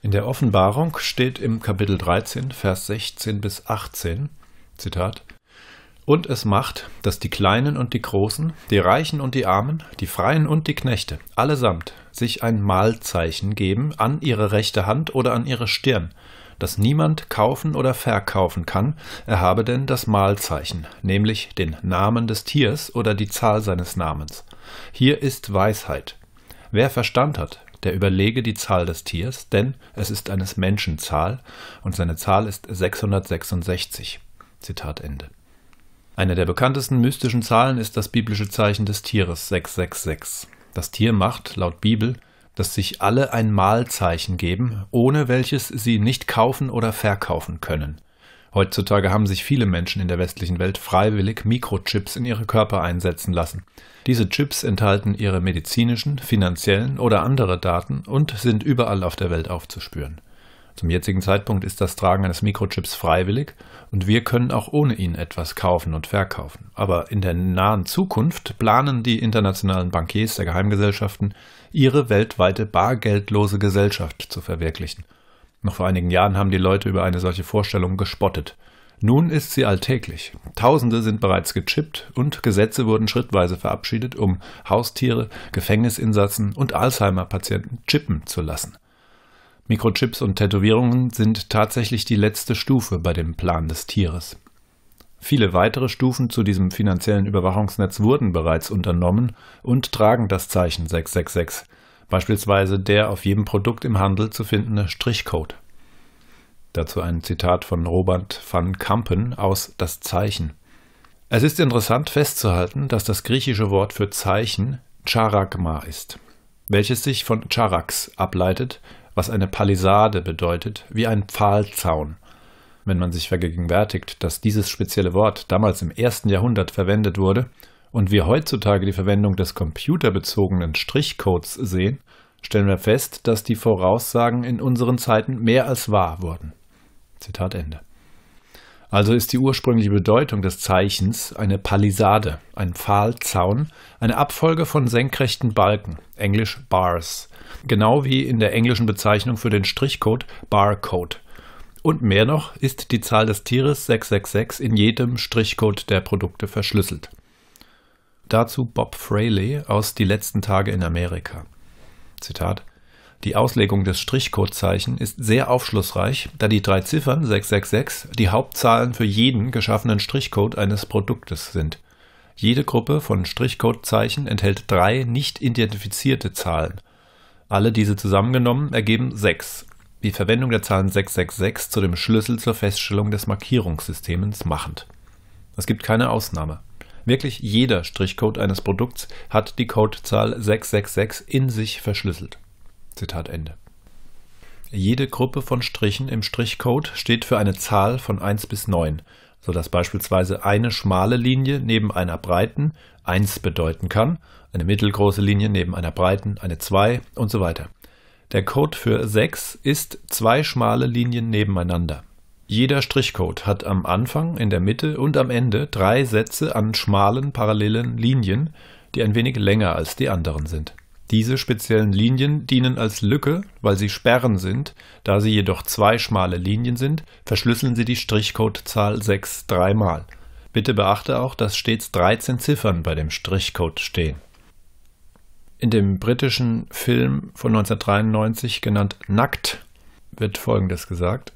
In der Offenbarung steht im Kapitel 13, Vers 16 bis 18, Zitat, und es macht, dass die Kleinen und die Großen, die Reichen und die Armen, die Freien und die Knechte, allesamt, sich ein Mahlzeichen geben an ihre rechte Hand oder an ihre Stirn, dass niemand kaufen oder verkaufen kann, er habe denn das Mahlzeichen, nämlich den Namen des Tiers oder die Zahl seines Namens. Hier ist Weisheit. Wer Verstand hat, der überlege die Zahl des Tiers, denn es ist eines Menschen Zahl und seine Zahl ist 666. Zitat Ende. Eine der bekanntesten mystischen Zahlen ist das biblische Zeichen des Tieres 666. Das Tier macht, laut Bibel, dass sich alle ein Mahlzeichen geben, ohne welches sie nicht kaufen oder verkaufen können. Heutzutage haben sich viele Menschen in der westlichen Welt freiwillig Mikrochips in ihre Körper einsetzen lassen. Diese Chips enthalten ihre medizinischen, finanziellen oder andere Daten und sind überall auf der Welt aufzuspüren. Zum jetzigen Zeitpunkt ist das Tragen eines Mikrochips freiwillig und wir können auch ohne ihn etwas kaufen und verkaufen. Aber in der nahen Zukunft planen die internationalen Bankiers der Geheimgesellschaften, ihre weltweite bargeldlose Gesellschaft zu verwirklichen – noch vor einigen Jahren haben die Leute über eine solche Vorstellung gespottet. Nun ist sie alltäglich. Tausende sind bereits gechippt und Gesetze wurden schrittweise verabschiedet, um Haustiere, Gefängnisinsassen und Alzheimer-Patienten chippen zu lassen. Mikrochips und Tätowierungen sind tatsächlich die letzte Stufe bei dem Plan des Tieres. Viele weitere Stufen zu diesem finanziellen Überwachungsnetz wurden bereits unternommen und tragen das Zeichen 666 beispielsweise der auf jedem Produkt im Handel zu findende Strichcode. Dazu ein Zitat von Robert van Kampen aus Das Zeichen. Es ist interessant festzuhalten, dass das griechische Wort für Zeichen Charagma ist, welches sich von Charax ableitet, was eine Palisade bedeutet, wie ein Pfahlzaun. Wenn man sich vergegenwärtigt, dass dieses spezielle Wort damals im ersten Jahrhundert verwendet wurde und wir heutzutage die Verwendung des computerbezogenen Strichcodes sehen, stellen wir fest, dass die Voraussagen in unseren Zeiten mehr als wahr wurden. Zitat Ende. Also ist die ursprüngliche Bedeutung des Zeichens eine Palisade, ein Pfahlzaun, eine Abfolge von senkrechten Balken, englisch Bars, genau wie in der englischen Bezeichnung für den Strichcode Barcode. Und mehr noch ist die Zahl des Tieres 666 in jedem Strichcode der Produkte verschlüsselt. Dazu Bob Fraley aus Die letzten Tage in Amerika. Zitat die Auslegung des Strichcodezeichen ist sehr aufschlussreich, da die drei Ziffern 666 die Hauptzahlen für jeden geschaffenen Strichcode eines Produktes sind. Jede Gruppe von Strichcodezeichen enthält drei nicht identifizierte Zahlen. Alle diese zusammengenommen ergeben 6. Die Verwendung der Zahlen 666 zu dem Schlüssel zur Feststellung des Markierungssystems machend. Es gibt keine Ausnahme. Wirklich jeder Strichcode eines Produkts hat die Codezahl 666 in sich verschlüsselt. Zitat Ende. Jede Gruppe von Strichen im Strichcode steht für eine Zahl von 1 bis 9, sodass beispielsweise eine schmale Linie neben einer breiten 1 bedeuten kann, eine mittelgroße Linie neben einer breiten eine 2 und so weiter. Der Code für 6 ist zwei schmale Linien nebeneinander. Jeder Strichcode hat am Anfang, in der Mitte und am Ende drei Sätze an schmalen parallelen Linien, die ein wenig länger als die anderen sind. Diese speziellen Linien dienen als Lücke, weil sie Sperren sind. Da sie jedoch zwei schmale Linien sind, verschlüsseln sie die Strichcodezahl 6 dreimal. Bitte beachte auch, dass stets 13 Ziffern bei dem Strichcode stehen. In dem britischen Film von 1993 genannt Nackt wird Folgendes gesagt.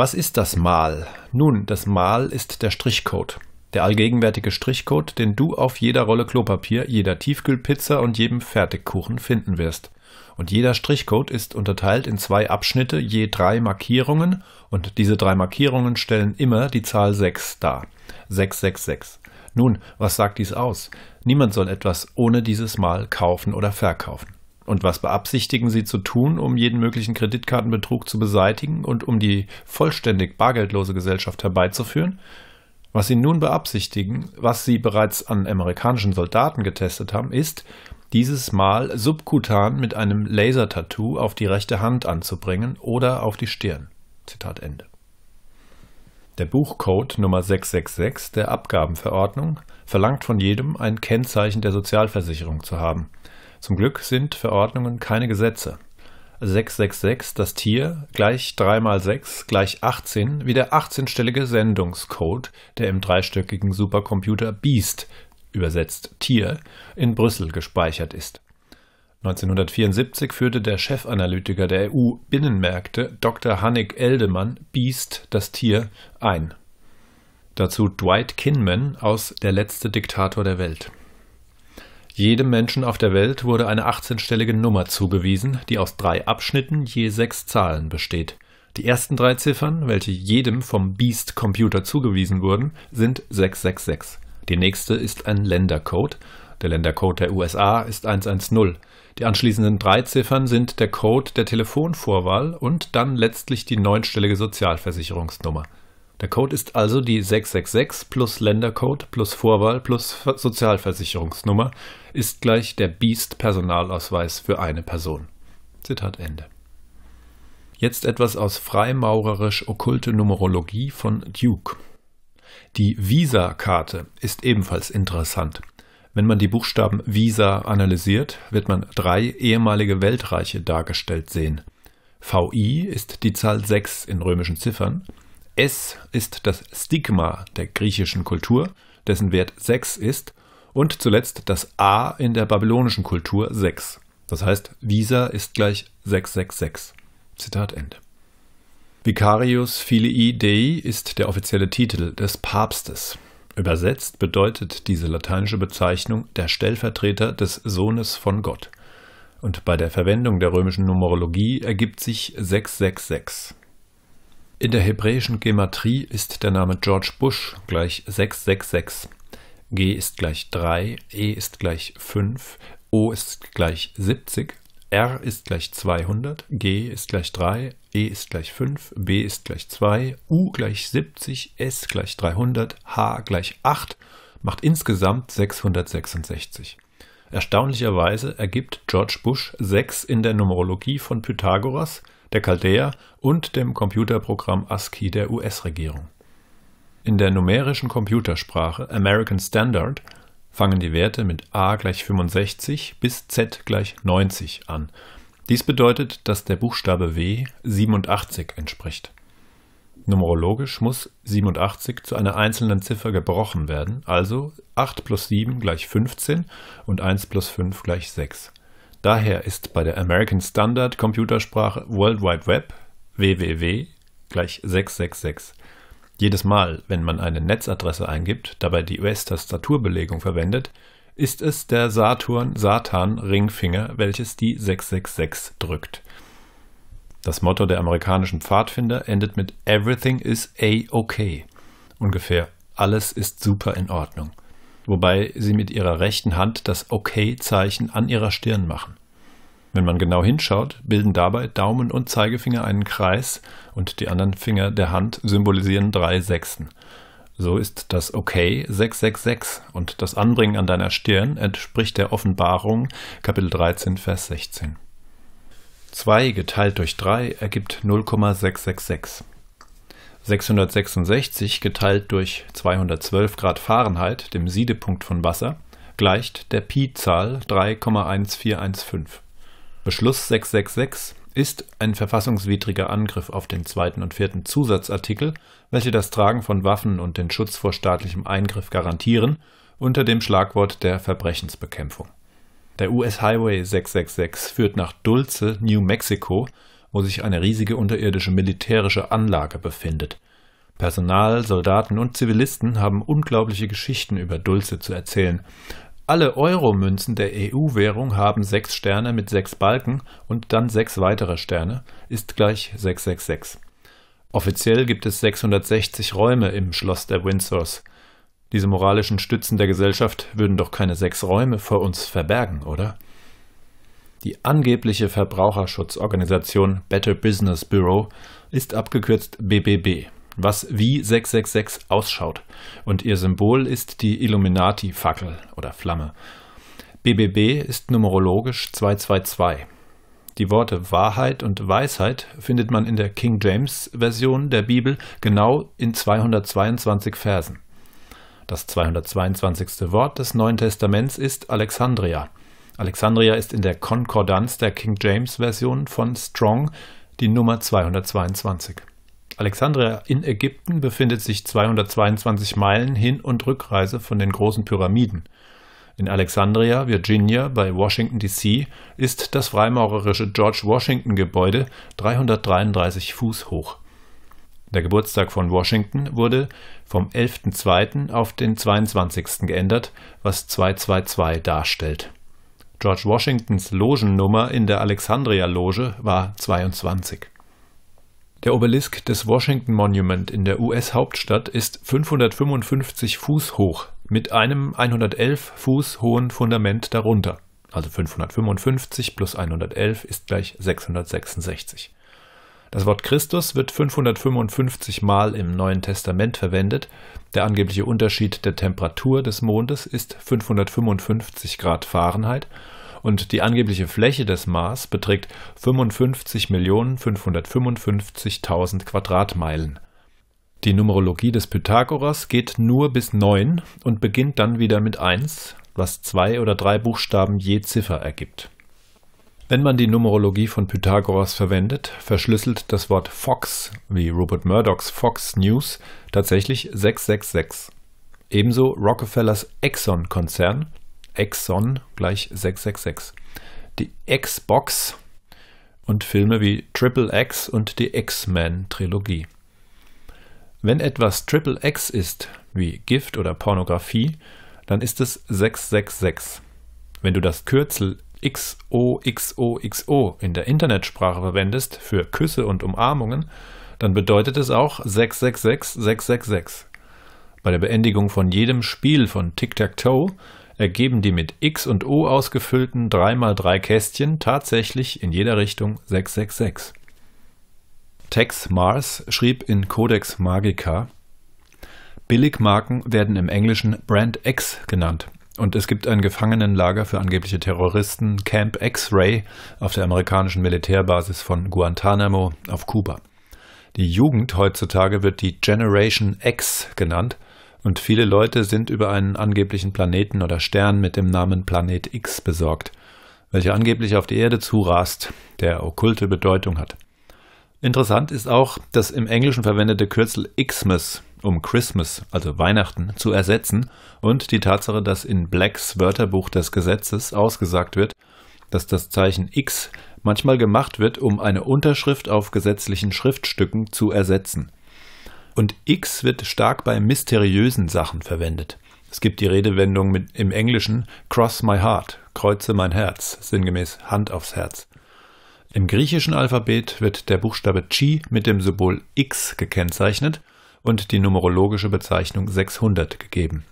Was ist das Mal? Nun, das Mal ist der Strichcode. Der allgegenwärtige Strichcode, den du auf jeder Rolle Klopapier, jeder Tiefkühlpizza und jedem Fertigkuchen finden wirst. Und jeder Strichcode ist unterteilt in zwei Abschnitte, je drei Markierungen, und diese drei Markierungen stellen immer die Zahl 6 dar. 666. Nun, was sagt dies aus? Niemand soll etwas ohne dieses Mal kaufen oder verkaufen. Und was beabsichtigen Sie zu tun, um jeden möglichen Kreditkartenbetrug zu beseitigen und um die vollständig bargeldlose Gesellschaft herbeizuführen? Was Sie nun beabsichtigen, was Sie bereits an amerikanischen Soldaten getestet haben, ist, dieses Mal subkutan mit einem Lasertattoo auf die rechte Hand anzubringen oder auf die Stirn. Zitat Ende. Der Buchcode Nummer 666 der Abgabenverordnung verlangt von jedem, ein Kennzeichen der Sozialversicherung zu haben. Zum Glück sind Verordnungen keine Gesetze. 666, das Tier, gleich 3 mal 6, gleich 18, wie der 18-stellige Sendungscode, der im dreistöckigen Supercomputer Beast, übersetzt Tier, in Brüssel gespeichert ist. 1974 führte der Chefanalytiker der EU-Binnenmärkte Dr. Hannig Eldemann Beast, das Tier, ein. Dazu Dwight Kinman aus Der letzte Diktator der Welt. Jedem Menschen auf der Welt wurde eine 18-stellige Nummer zugewiesen, die aus drei Abschnitten je sechs Zahlen besteht. Die ersten drei Ziffern, welche jedem vom Beast Computer zugewiesen wurden, sind 666. Die nächste ist ein Ländercode. Der Ländercode der USA ist 110. Die anschließenden drei Ziffern sind der Code der Telefonvorwahl und dann letztlich die neunstellige Sozialversicherungsnummer. Der Code ist also die 666 plus Ländercode plus Vorwahl plus Sozialversicherungsnummer ist gleich der Biest Personalausweis für eine Person. Zitat Ende. Jetzt etwas aus freimaurerisch-okkulte Numerologie von Duke. Die Visa-Karte ist ebenfalls interessant. Wenn man die Buchstaben Visa analysiert, wird man drei ehemalige Weltreiche dargestellt sehen. VI ist die Zahl 6 in römischen Ziffern, S ist das Stigma der griechischen Kultur, dessen Wert 6 ist, und zuletzt das A in der babylonischen Kultur 6. Das heißt, Visa ist gleich 666. Zitat Ende. Vicarius Filii Dei ist der offizielle Titel des Papstes. Übersetzt bedeutet diese lateinische Bezeichnung der Stellvertreter des Sohnes von Gott. Und bei der Verwendung der römischen Numerologie ergibt sich 666. In der hebräischen Gematrie ist der Name George Bush gleich 666. G ist gleich 3, E ist gleich 5, O ist gleich 70, R ist gleich 200, G ist gleich 3, E ist gleich 5, B ist gleich 2, U gleich 70, S gleich 300, H gleich 8, macht insgesamt 666. Erstaunlicherweise ergibt George Bush 6 in der Numerologie von Pythagoras – der Chaldäer und dem Computerprogramm ASCII der US-Regierung. In der numerischen Computersprache American Standard fangen die Werte mit a gleich 65 bis z gleich 90 an. Dies bedeutet, dass der Buchstabe W 87 entspricht. Numerologisch muss 87 zu einer einzelnen Ziffer gebrochen werden, also 8 plus 7 gleich 15 und 1 plus 5 gleich 6. Daher ist bei der American Standard Computersprache World Wide Web www gleich 666. Jedes Mal, wenn man eine Netzadresse eingibt, dabei die US-Tastaturbelegung verwendet, ist es der Saturn-Satan-Ringfinger, welches die 666 drückt. Das Motto der amerikanischen Pfadfinder endet mit Everything is a-okay. Ungefähr alles ist super in Ordnung wobei sie mit ihrer rechten Hand das OK-Zeichen an ihrer Stirn machen. Wenn man genau hinschaut, bilden dabei Daumen und Zeigefinger einen Kreis und die anderen Finger der Hand symbolisieren drei Sechsen. So ist das OK 666 und das Anbringen an deiner Stirn entspricht der Offenbarung Kapitel 13 Vers 16. 2 geteilt durch 3 ergibt 0,666. 666 geteilt durch 212 Grad Fahrenheit, dem Siedepunkt von Wasser, gleicht der Pi-Zahl 3,1415. Beschluss 666 ist ein verfassungswidriger Angriff auf den zweiten und vierten Zusatzartikel, welche das Tragen von Waffen und den Schutz vor staatlichem Eingriff garantieren, unter dem Schlagwort der Verbrechensbekämpfung. Der US Highway 666 führt nach Dulce, New Mexico, wo sich eine riesige unterirdische militärische Anlage befindet. Personal, Soldaten und Zivilisten haben unglaubliche Geschichten über Dulce zu erzählen. Alle Euro-Münzen der EU-Währung haben sechs Sterne mit sechs Balken und dann sechs weitere Sterne, ist gleich 666. Offiziell gibt es 660 Räume im Schloss der Windsors. Diese moralischen Stützen der Gesellschaft würden doch keine sechs Räume vor uns verbergen, oder? Die angebliche Verbraucherschutzorganisation Better Business Bureau ist abgekürzt BBB, was wie 666 ausschaut, und ihr Symbol ist die Illuminati-Fackel oder Flamme. BBB ist numerologisch 222. Die Worte Wahrheit und Weisheit findet man in der King James Version der Bibel genau in 222 Versen. Das 222. Wort des Neuen Testaments ist Alexandria Alexandria ist in der Konkordanz der King James Version von Strong die Nummer 222. Alexandria in Ägypten befindet sich 222 Meilen Hin- und Rückreise von den großen Pyramiden. In Alexandria, Virginia, bei Washington DC ist das freimaurerische George Washington Gebäude 333 Fuß hoch. Der Geburtstag von Washington wurde vom 11.02. auf den 22. geändert, was 222 darstellt. George Washingtons Logennummer in der Alexandria-Loge war 22. Der Obelisk des Washington Monument in der US-Hauptstadt ist 555 Fuß hoch, mit einem 111 Fuß hohen Fundament darunter. Also 555 plus 111 ist gleich 666. Das Wort Christus wird 555 Mal im Neuen Testament verwendet. Der angebliche Unterschied der Temperatur des Mondes ist 555 Grad Fahrenheit und die angebliche Fläche des Mars beträgt 55.555.000 Quadratmeilen. Die Numerologie des Pythagoras geht nur bis 9 und beginnt dann wieder mit 1, was zwei oder drei Buchstaben je Ziffer ergibt. Wenn man die Numerologie von Pythagoras verwendet, verschlüsselt das Wort Fox, wie Rupert Murdochs Fox News, tatsächlich 666. Ebenso Rockefellers Exxon-Konzern, Exxon gleich 666. Die Xbox und Filme wie Triple X und die X-Men-Trilogie. Wenn etwas Triple X ist, wie Gift oder Pornografie, dann ist es 666. Wenn du das Kürzel XOXOXO in der Internetsprache verwendest für Küsse und Umarmungen, dann bedeutet es auch 666666. Bei der Beendigung von jedem Spiel von Tic-Tac-Toe ergeben die mit X und O ausgefüllten 3x3 Kästchen tatsächlich in jeder Richtung 666. Tex Mars schrieb in Codex Magica, Billigmarken werden im Englischen Brand X genannt. Und es gibt ein Gefangenenlager für angebliche Terroristen, Camp X-Ray, auf der amerikanischen Militärbasis von Guantanamo auf Kuba. Die Jugend heutzutage wird die Generation X genannt und viele Leute sind über einen angeblichen Planeten oder Stern mit dem Namen Planet X besorgt, welcher angeblich auf die Erde zurast, der okkulte Bedeutung hat. Interessant ist auch das im Englischen verwendete Kürzel Xmas, um Christmas, also Weihnachten, zu ersetzen und die Tatsache, dass in Blacks Wörterbuch des Gesetzes ausgesagt wird, dass das Zeichen X manchmal gemacht wird, um eine Unterschrift auf gesetzlichen Schriftstücken zu ersetzen. Und X wird stark bei mysteriösen Sachen verwendet. Es gibt die Redewendung mit, im Englischen Cross my heart, kreuze mein Herz, sinngemäß Hand aufs Herz. Im griechischen Alphabet wird der Buchstabe Chi mit dem Symbol X gekennzeichnet und die numerologische Bezeichnung 600 gegeben.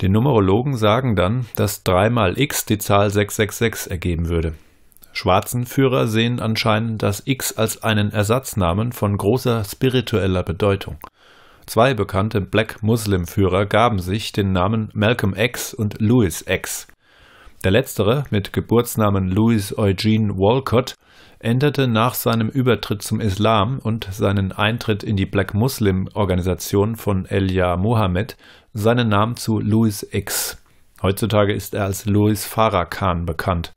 Die Numerologen sagen dann, dass 3 mal x die Zahl 666 ergeben würde. Führer sehen anscheinend das x als einen Ersatznamen von großer spiritueller Bedeutung. Zwei bekannte Black Muslim Führer gaben sich den Namen Malcolm X und Louis X. Der letztere, mit Geburtsnamen Louis Eugene Walcott, änderte nach seinem Übertritt zum Islam und seinen Eintritt in die Black Muslim Organisation von Elia Mohammed seinen Namen zu Louis X. Heutzutage ist er als Louis Farrakhan bekannt.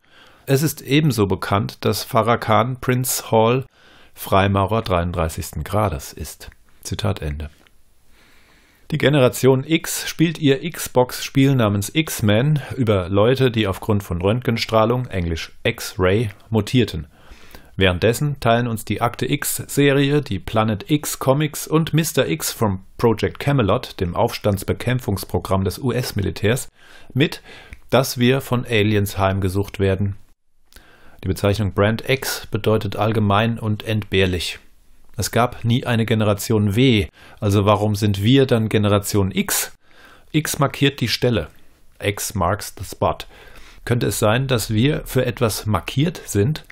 Es ist ebenso bekannt, dass Farrakhan Prince Hall Freimaurer 33. Grades ist. Zitat Ende. Die Generation X spielt ihr Xbox-Spiel namens X-Men über Leute, die aufgrund von Röntgenstrahlung, englisch X-Ray, mutierten. Währenddessen teilen uns die Akte X-Serie, die Planet X Comics und Mr. X vom Project Camelot, dem Aufstandsbekämpfungsprogramm des US-Militärs, mit, dass wir von Aliens heimgesucht werden. Die Bezeichnung Brand X bedeutet allgemein und entbehrlich. Es gab nie eine Generation W, also warum sind wir dann Generation X? X markiert die Stelle. X marks the spot. Könnte es sein, dass wir für etwas markiert sind,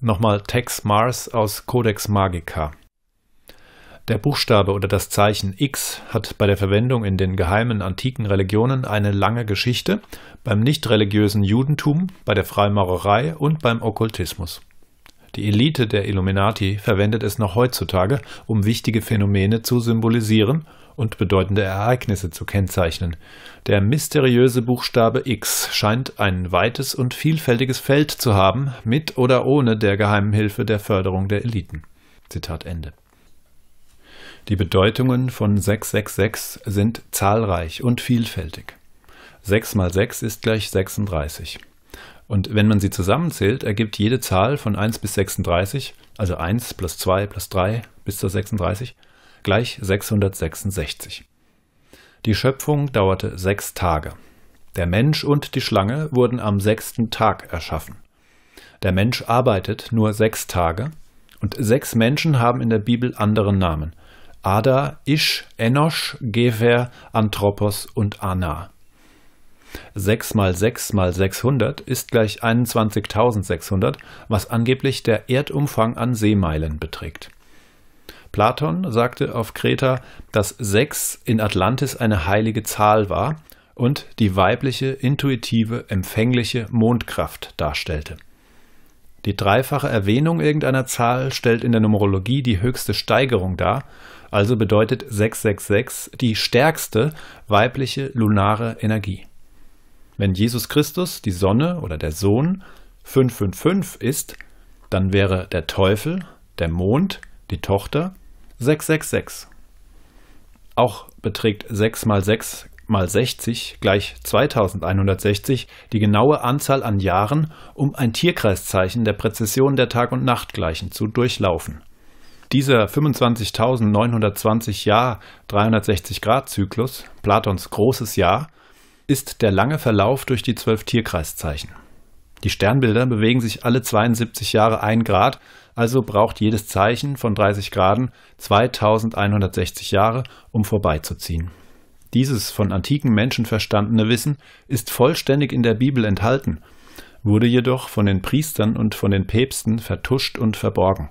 Nochmal Tex Mars aus Codex Magica. Der Buchstabe oder das Zeichen X hat bei der Verwendung in den geheimen antiken Religionen eine lange Geschichte, beim nichtreligiösen Judentum, bei der Freimaurerei und beim Okkultismus. Die Elite der Illuminati verwendet es noch heutzutage, um wichtige Phänomene zu symbolisieren und bedeutende Ereignisse zu kennzeichnen. Der mysteriöse Buchstabe X scheint ein weites und vielfältiges Feld zu haben, mit oder ohne der geheimen Hilfe der Förderung der Eliten. Zitat Ende. Die Bedeutungen von 666 sind zahlreich und vielfältig. 6 mal 6 ist gleich 36. Und wenn man sie zusammenzählt, ergibt jede Zahl von 1 bis 36, also 1 plus 2 plus 3 bis zur 36, gleich 666. Die Schöpfung dauerte sechs Tage. Der Mensch und die Schlange wurden am sechsten Tag erschaffen. Der Mensch arbeitet nur sechs Tage und sechs Menschen haben in der Bibel andere Namen. Ada, Isch, Enosch, Gefer, Anthropos und Anna. 6 mal 6 mal 600 ist gleich 21.600, was angeblich der Erdumfang an Seemeilen beträgt. Platon sagte auf Kreta, dass sechs in Atlantis eine heilige Zahl war und die weibliche, intuitive, empfängliche Mondkraft darstellte. Die dreifache Erwähnung irgendeiner Zahl stellt in der Numerologie die höchste Steigerung dar, also bedeutet 666 die stärkste weibliche lunare Energie. Wenn Jesus Christus, die Sonne oder der Sohn 555 ist, dann wäre der Teufel, der Mond die Tochter 666. Auch beträgt 6 mal 6 mal 60 gleich 2160 die genaue Anzahl an Jahren, um ein Tierkreiszeichen der Präzession der Tag- und Nachtgleichen zu durchlaufen. Dieser 25.920 Jahr 360 Grad Zyklus, Platons großes Jahr, ist der lange Verlauf durch die zwölf Tierkreiszeichen. Die Sternbilder bewegen sich alle 72 Jahre ein Grad, also braucht jedes Zeichen von 30 Graden 2160 Jahre, um vorbeizuziehen. Dieses von antiken Menschen verstandene Wissen ist vollständig in der Bibel enthalten, wurde jedoch von den Priestern und von den Päpsten vertuscht und verborgen.